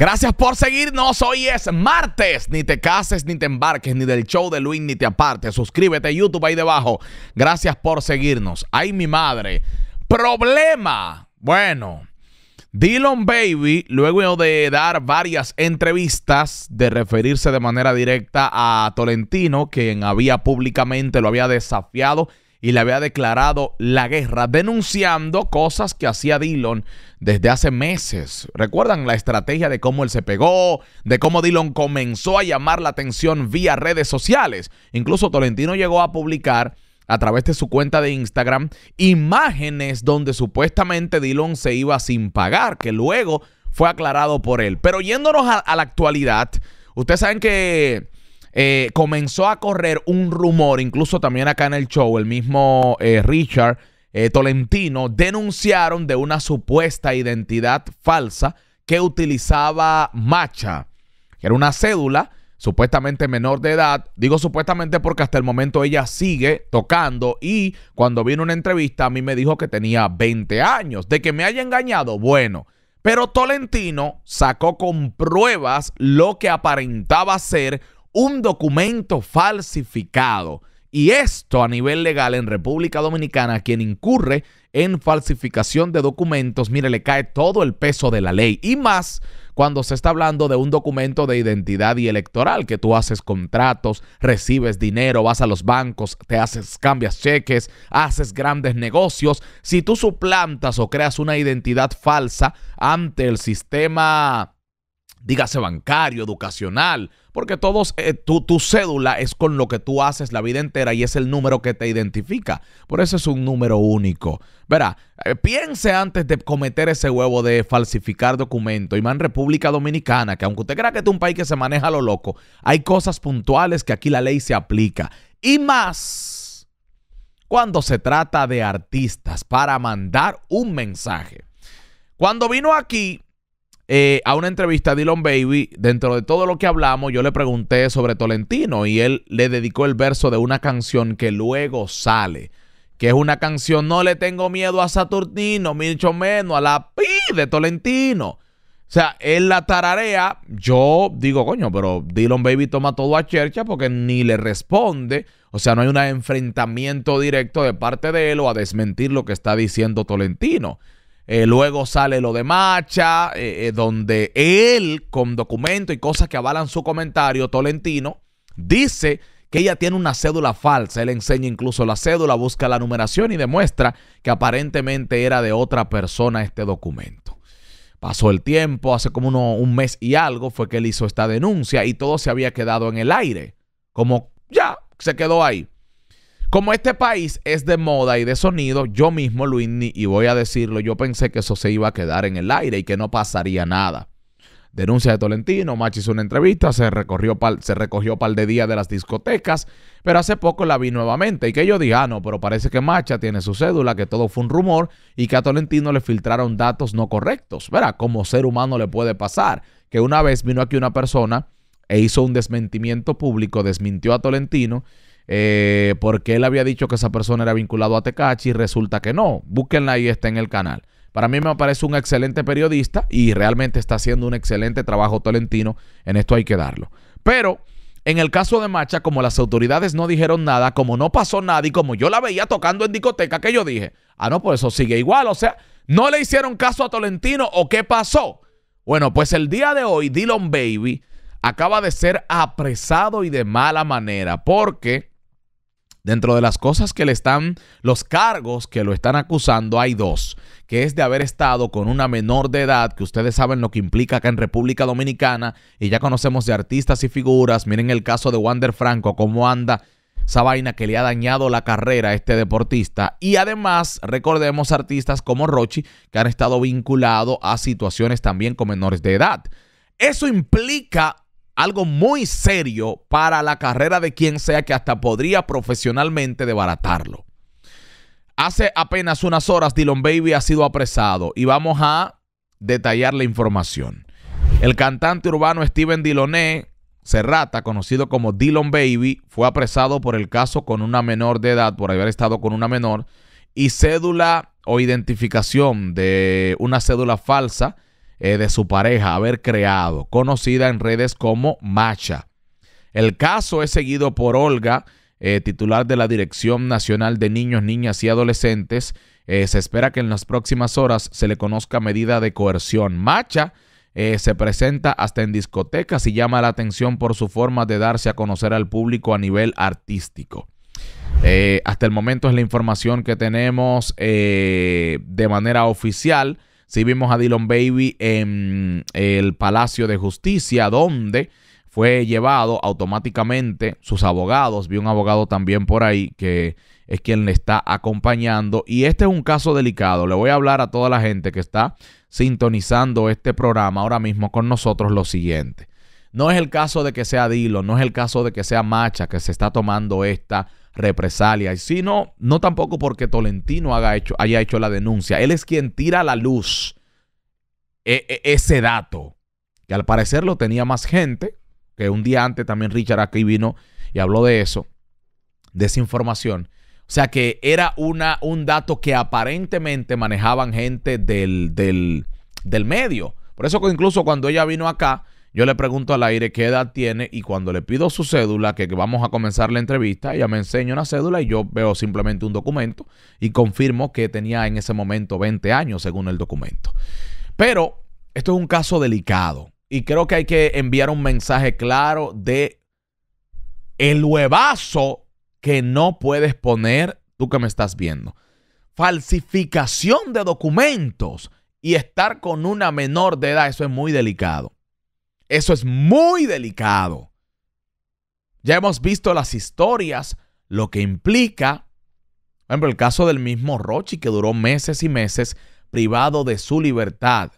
Gracias por seguirnos. Hoy es martes. Ni te cases, ni te embarques, ni del show de Luis, ni te apartes. Suscríbete a YouTube ahí debajo. Gracias por seguirnos. Ay, mi madre. Problema. Bueno, Dylan Baby, luego de dar varias entrevistas, de referirse de manera directa a Tolentino, quien había públicamente lo había desafiado y le había declarado la guerra, denunciando cosas que hacía Dillon desde hace meses. ¿Recuerdan la estrategia de cómo él se pegó? De cómo Dillon comenzó a llamar la atención vía redes sociales. Incluso Tolentino llegó a publicar a través de su cuenta de Instagram imágenes donde supuestamente Dillon se iba sin pagar, que luego fue aclarado por él. Pero yéndonos a, a la actualidad, ustedes saben que eh, comenzó a correr un rumor, incluso también acá en el show, el mismo eh, Richard eh, Tolentino denunciaron de una supuesta identidad falsa que utilizaba Macha, que era una cédula supuestamente menor de edad. Digo supuestamente porque hasta el momento ella sigue tocando y cuando vino una entrevista a mí me dijo que tenía 20 años. De que me haya engañado, bueno. Pero Tolentino sacó con pruebas lo que aparentaba ser un documento falsificado. Y esto a nivel legal en República Dominicana, quien incurre en falsificación de documentos, mire, le cae todo el peso de la ley. Y más cuando se está hablando de un documento de identidad y electoral, que tú haces contratos, recibes dinero, vas a los bancos, te haces, cambias cheques, haces grandes negocios. Si tú suplantas o creas una identidad falsa ante el sistema dígase bancario, educacional, porque todos, eh, tu, cédula es con lo que tú haces la vida entera y es el número que te identifica. Por eso es un número único. Verá, eh, piense antes de cometer ese huevo de falsificar documento. Y más en República Dominicana, que aunque usted crea que es un país que se maneja a lo loco, hay cosas puntuales que aquí la ley se aplica. Y más cuando se trata de artistas para mandar un mensaje. Cuando vino aquí, eh, a una entrevista a Dylan Baby, dentro de todo lo que hablamos, yo le pregunté sobre Tolentino y él le dedicó el verso de una canción que luego sale, que es una canción No le tengo miedo a Saturnino, mucho menos a la pi de Tolentino. O sea, él la tararea, yo digo, coño, pero Dylan Baby toma todo a chercha porque ni le responde. O sea, no hay un enfrentamiento directo de parte de él o a desmentir lo que está diciendo Tolentino. Eh, luego sale lo de Macha, eh, eh, donde él, con documento y cosas que avalan su comentario, Tolentino, dice que ella tiene una cédula falsa. Él enseña incluso la cédula, busca la numeración y demuestra que aparentemente era de otra persona este documento. Pasó el tiempo, hace como un mes y algo fue que él hizo esta denuncia y todo se había quedado en el aire, como ya, se quedó ahí. Como este país es de moda y de sonido, yo mismo, Luis, y voy a decirlo, yo pensé que eso se iba a quedar en el aire y que no pasaría nada. Denuncia de Tolentino, Machi hizo una entrevista, se, recorrió pal, se recogió pal de día de las discotecas, pero hace poco la vi nuevamente y que yo dije, ah, no, pero parece que Macha tiene su cédula, que todo fue un rumor y que a Tolentino le filtraron datos no correctos. Verá, como ser humano le puede pasar, que una vez vino aquí una persona e hizo un desmentimiento público, desmintió a Tolentino eh, porque él había dicho que esa persona era vinculado a Tecachi y resulta que no. Búsquenla ahí, está en el canal. Para mí me parece un excelente periodista y realmente está haciendo un excelente trabajo tolentino. En esto hay que darlo. Pero en el caso de Macha, como las autoridades no dijeron nada, como no pasó nada y como yo la veía tocando en discoteca, que yo dije, ah, no, pues eso sigue igual. O sea, no le hicieron caso a Tolentino o qué pasó. Bueno, pues el día de hoy, Dylan Baby acaba de ser apresado y de mala manera porque Dentro de las cosas que le están, los cargos que lo están acusando, hay dos, que es de haber estado con una menor de edad, que ustedes saben lo que implica acá en República Dominicana, y ya conocemos de artistas y figuras, miren el caso de Wander Franco, cómo anda esa vaina que le ha dañado la carrera a este deportista. Y además, recordemos artistas como Rochi, que han estado vinculados a situaciones también con menores de edad. Eso implica algo muy serio para la carrera de quien sea que hasta podría profesionalmente debaratarlo. Hace apenas unas horas Dylan Baby ha sido apresado y vamos a detallar la información. El cantante urbano Steven Diloné Serrata, conocido como Dylan Baby, fue apresado por el caso con una menor de edad, por haber estado con una menor, y cédula o identificación de una cédula falsa eh, de su pareja haber creado, conocida en redes como Macha. El caso es seguido por Olga, eh, titular de la Dirección Nacional de Niños, Niñas y Adolescentes. Eh, se espera que en las próximas horas se le conozca medida de coerción. Macha se presenta hasta en discotecas y llama la atención por su forma de darse a conocer al público a nivel artístico. hasta el momento es la información que tenemos de manera oficial. Sí vimos a Dylan Baby en el Palacio de Justicia, donde fue llevado automáticamente sus abogados. Vi un abogado también por ahí que es quien le está acompañando. Y este es un caso delicado. Le voy a hablar a toda la gente que está sintonizando este programa ahora mismo con nosotros lo siguiente. No es el caso de que sea Dilo, no es el caso de que sea Macha que se está tomando esta represalia. Y si no, no tampoco porque Tolentino haya hecho la denuncia. Él es quien tira a la luz e, e, ese dato, que al parecer lo tenía más gente, que un día antes también Richard aquí vino y habló de eso, de esa información. O sea que era una, un dato que aparentemente manejaban gente del, del, del medio. Por eso que incluso cuando ella vino acá, yo le pregunto al aire qué edad tiene y cuando le pido su cédula, que vamos a comenzar la entrevista, ella me enseña una cédula y yo veo simplemente un documento y confirmo que tenía en ese momento 20 años según el documento. Pero esto es un caso delicado y creo que hay que enviar un mensaje claro de el huevazo que no puedes poner tú que me estás viendo. Falsificación de documentos y estar con una menor de edad, eso es muy delicado. Eso es muy delicado. Ya hemos visto las historias, lo que implica, por ejemplo, el caso del mismo Rochi, que duró meses y meses privado de su libertad.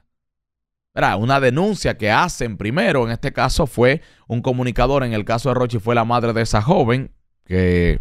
Era una denuncia que hacen primero, en este caso fue un comunicador, en el caso de Rochi fue la madre de esa joven, que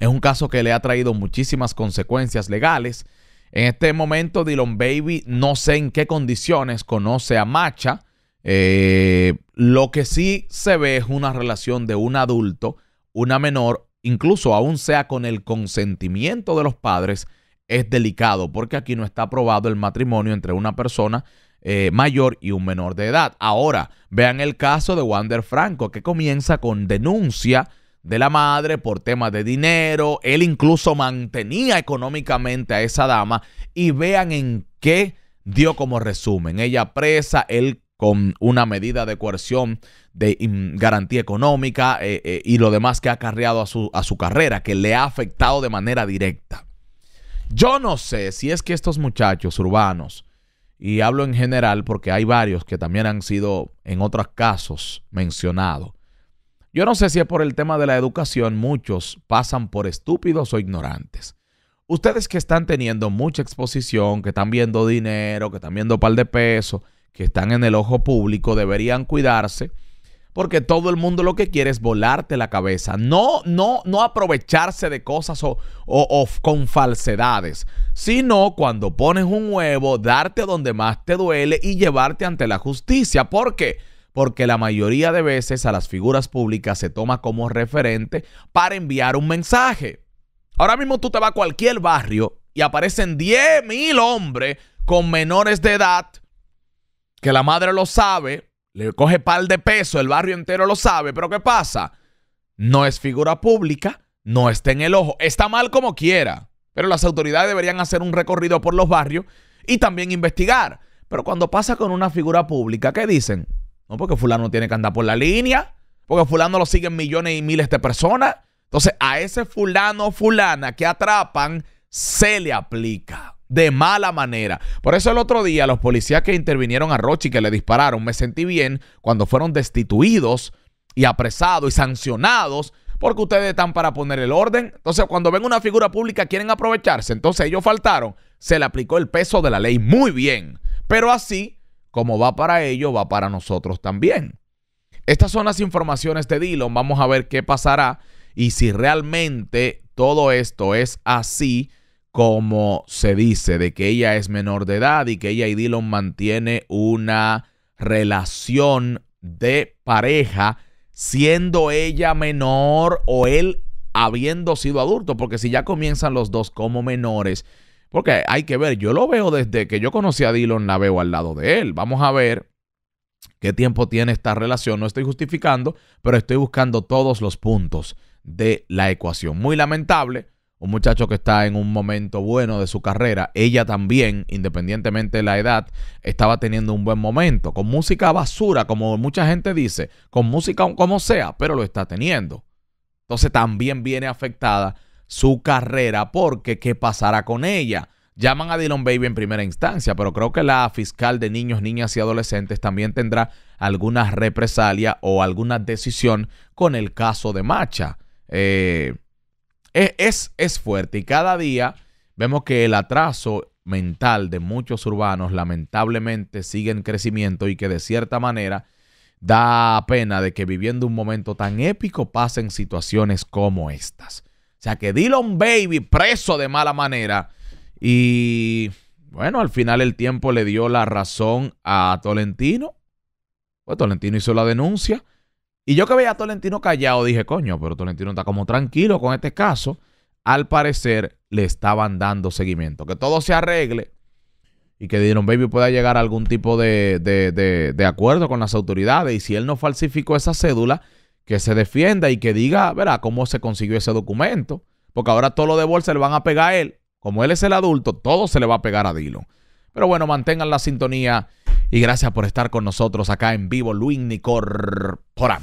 es un caso que le ha traído muchísimas consecuencias legales. En este momento, Dylan Baby no sé en qué condiciones conoce a Macha, eh, lo que sí se ve es una relación de un adulto, una menor, incluso aún sea con el consentimiento de los padres, es delicado porque aquí no está aprobado el matrimonio entre una persona eh, mayor y un menor de edad. Ahora, vean el caso de Wander Franco, que comienza con denuncia de la madre por temas de dinero. Él incluso mantenía económicamente a esa dama y vean en qué dio como resumen. Ella presa, él con una medida de coerción de mm, garantía económica eh, eh, y lo demás que ha acarreado a su, a su carrera, que le ha afectado de manera directa. Yo no sé si es que estos muchachos urbanos, y hablo en general porque hay varios que también han sido en otros casos mencionados, yo no sé si es por el tema de la educación, muchos pasan por estúpidos o ignorantes. Ustedes que están teniendo mucha exposición, que están viendo dinero, que están viendo pal de peso que están en el ojo público deberían cuidarse porque todo el mundo lo que quiere es volarte la cabeza, no, no, no aprovecharse de cosas o, con falsedades, sino cuando pones un huevo, darte donde más te duele y llevarte ante la justicia. ¿Por qué? Porque la mayoría de veces a las figuras públicas se toma como referente para enviar un mensaje. Ahora mismo tú te vas a cualquier barrio y aparecen mil hombres con menores de edad que la madre lo sabe, le coge pal de peso, el barrio entero lo sabe, pero ¿qué pasa? No es figura pública, no está en el ojo, está mal como quiera, pero las autoridades deberían hacer un recorrido por los barrios y también investigar. Pero cuando pasa con una figura pública, ¿qué dicen? No, porque fulano tiene que andar por la línea, porque fulano lo siguen millones y miles de personas. Entonces, a ese fulano o fulana que atrapan, se le aplica de mala manera. Por eso el otro día los policías que intervinieron a Rochi, que le dispararon, me sentí bien cuando fueron destituidos y apresados y sancionados porque ustedes están para poner el orden. Entonces cuando ven una figura pública quieren aprovecharse, entonces ellos faltaron, se le aplicó el peso de la ley muy bien. Pero así, como va para ellos, va para nosotros también. Estas son las informaciones de Dillon. Vamos a ver qué pasará y si realmente todo esto es así como se dice, de que ella es menor de edad y que ella y Dillon mantiene una relación de pareja, siendo ella menor o él habiendo sido adulto, porque si ya comienzan los dos como menores, porque hay que ver, yo lo veo desde que yo conocí a Dillon, la veo al lado de él. Vamos a ver qué tiempo tiene esta relación. No estoy justificando, pero estoy buscando todos los puntos de la ecuación. Muy lamentable, un muchacho que está en un momento bueno de su carrera, ella también, independientemente de la edad, estaba teniendo un buen momento, con música basura, como mucha gente dice, con música como sea, pero lo está teniendo. Entonces también viene afectada su carrera porque ¿qué pasará con ella? Llaman a Dylan Baby en primera instancia, pero creo que la fiscal de niños, niñas y adolescentes también tendrá alguna represalia o alguna decisión con el caso de Macha. Eh, es, es, fuerte y cada día vemos que el atraso mental de muchos urbanos lamentablemente sigue en crecimiento y que de cierta manera da pena de que viviendo un momento tan épico pasen situaciones como estas. O sea que Dylan Baby preso de mala manera y bueno, al final el tiempo le dio la razón a Tolentino. Pues Tolentino hizo la denuncia. Y yo que veía a Tolentino callado, dije, coño, pero Tolentino está como tranquilo con este caso. Al parecer le estaban dando seguimiento. Que todo se arregle y que Dylan Baby pueda llegar a algún tipo de, de, de, acuerdo con las autoridades. Y si él no falsificó esa cédula, que se defienda y que diga, verá, cómo se consiguió ese documento. Porque ahora todo lo de bolsa le van a pegar a él. Como él es el adulto, todo se le va a pegar a dilo Pero bueno, mantengan la sintonía y gracias por estar con nosotros acá en vivo, Luis Nicorpora.